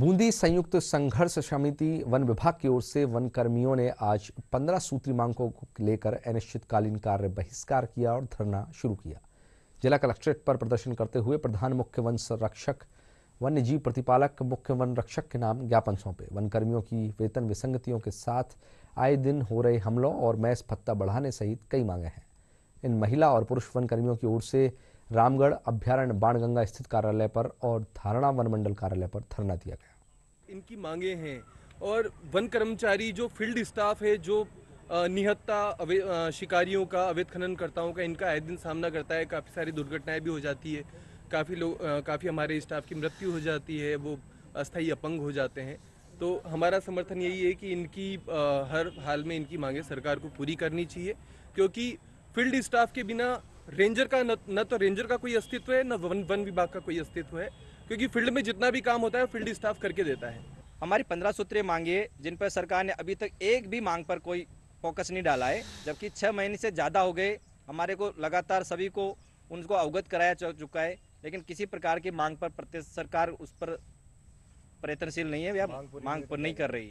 बूंदी संयुक्त संघर्ष समिति वन विभाग की ओर से वन कर्मियों ने आज पंद्रह सूत्री मांगों को लेकर अनिश्चितकालीन कार्य बहिष्कार किया और धरना शुरू किया जिला कलेक्ट्रेट पर प्रदर्शन करते हुए प्रधान मुख्य वन संरक्षक वन्य जीव प्रतिपालक मुख्य वन रक्षक के नाम ज्ञापन सौंपे वन कर्मियों की वेतन विसंगतियों के साथ आए दिन हो रहे हमलों और मैस भत्ता बढ़ाने सहित कई मांगे हैं इन महिला और पुरुष वन कर्मियों की ओर से रामगढ़ अभ्यारण्य बाणगंगा स्थित कार्यालय पर और धारणा मंडल कार्यालय पर धरना दिया गया इनकी मांगे हैं और वन कर्मचारी जो फील्ड स्टाफ है जो निहत्ता शिकारियों का अवैध खननकर्ताओं का इनका आए दिन सामना करता है काफ़ी सारी दुर्घटनाएं भी हो जाती है काफ़ी लोग काफ़ी हमारे स्टाफ की मृत्यु हो जाती है वो अस्थायी अपंग हो जाते हैं तो हमारा समर्थन यही है कि इनकी आ, हर हाल में इनकी मांगे सरकार को पूरी करनी चाहिए क्योंकि फील्ड स्टाफ के बिना रेंजर का न, न तो रेंजर का कोई अस्तित्व है न वन वन विभाग का कोई अस्तित्व है क्योंकि फील्ड में जितना भी काम होता है फील्ड स्टाफ करके देता है हमारी पंद्रह सूत्रीय मांगे जिन पर सरकार ने अभी तक एक भी मांग पर कोई फोकस नहीं डाला है जबकि छः महीने से ज़्यादा हो गए हमारे को लगातार सभी को उनको अवगत कराया चुका है लेकिन किसी प्रकार की मांग पर प्रत्येक सरकार उस पर प्रयत्नशील नहीं है या मांग पर नहीं कर रही